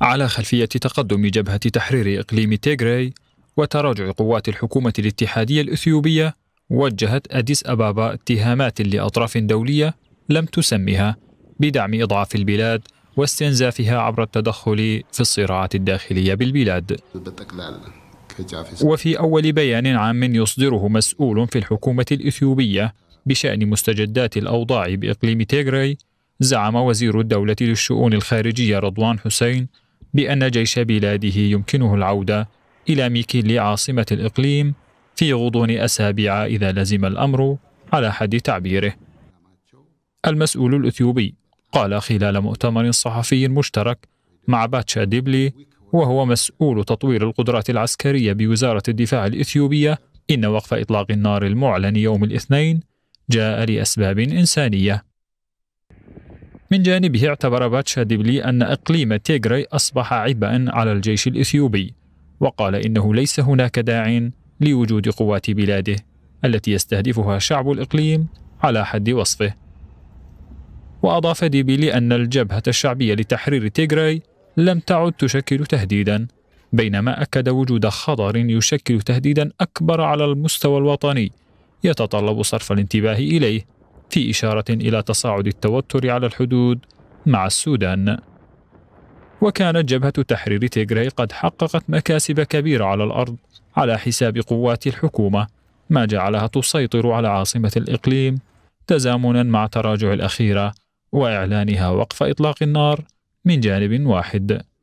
على خلفية تقدم جبهة تحرير إقليم تيغراي وتراجع قوات الحكومة الاتحادية الإثيوبية وجهت أديس أبابا اتهامات لأطراف دولية لم تسمها بدعم إضعاف البلاد واستنزافها عبر التدخل في الصراعات الداخلية بالبلاد وفي أول بيان عام يصدره مسؤول في الحكومة الإثيوبية بشأن مستجدات الأوضاع بإقليم تيغراي زعم وزير الدولة للشؤون الخارجية رضوان حسين بأن جيش بلاده يمكنه العودة إلى ميكيلي عاصمة الإقليم في غضون أسابيع إذا لزم الأمر على حد تعبيره. المسؤول الأثيوبي قال خلال مؤتمر صحفي مشترك مع باتشا ديبلي وهو مسؤول تطوير القدرات العسكرية بوزارة الدفاع الإثيوبية إن وقف إطلاق النار المعلن يوم الاثنين جاء لأسباب إنسانية من جانبه اعتبر باتشا ديبلي أن إقليم تيغراي أصبح عبئا على الجيش الإثيوبي وقال إنه ليس هناك داع لوجود قوات بلاده التي يستهدفها شعب الإقليم على حد وصفه وأضاف ديبيلي أن الجبهة الشعبية لتحرير تيغراي لم تعد تشكل تهديدا بينما أكد وجود خطر يشكل تهديدا أكبر على المستوى الوطني يتطلب صرف الانتباه إليه في إشارة إلى تصاعد التوتر على الحدود مع السودان. وكانت جبهة تحرير تيغراي قد حققت مكاسب كبيرة على الأرض على حساب قوات الحكومة، ما جعلها تسيطر على عاصمة الإقليم تزامنا مع تراجع الأخيرة وإعلانها وقف إطلاق النار من جانب واحد.